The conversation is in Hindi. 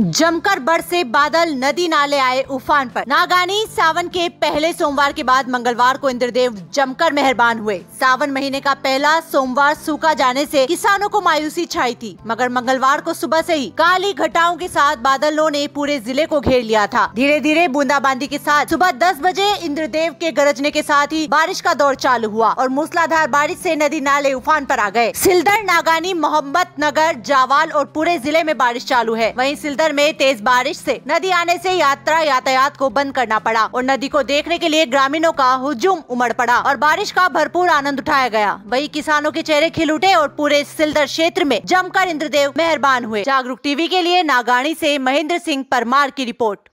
जमकर बरसे बादल नदी नाले आए उफान पर नागानी सावन के पहले सोमवार के बाद मंगलवार को इंद्रदेव जमकर मेहरबान हुए सावन महीने का पहला सोमवार सूखा जाने से किसानों को मायूसी छाई थी मगर मंगलवार को सुबह से ही काली घटाओं के साथ बादलों ने पूरे जिले को घेर लिया था धीरे धीरे बूंदाबांदी के साथ सुबह दस बजे इंद्रदेव के गरजने के साथ ही बारिश का दौर चालू हुआ और मूसलाधार बारिश ऐसी नदी नाले उफान आरोप आ गए सिलदर नागानी मोहम्मद नगर जावाल और पूरे जिले में बारिश चालू है वही सिलदर भर में तेज बारिश से नदी आने से यात्रा यातायात को बंद करना पड़ा और नदी को देखने के लिए ग्रामीणों का हुजूम उमड़ पड़ा और बारिश का भरपूर आनंद उठाया गया वही किसानों के चेहरे खिल उठे और पूरे सिलदर क्षेत्र में जमकर इंद्रदेव मेहरबान हुए जागरूक टीवी के लिए नागाड़ी ऐसी महेंद्र सिंह परमार की रिपोर्ट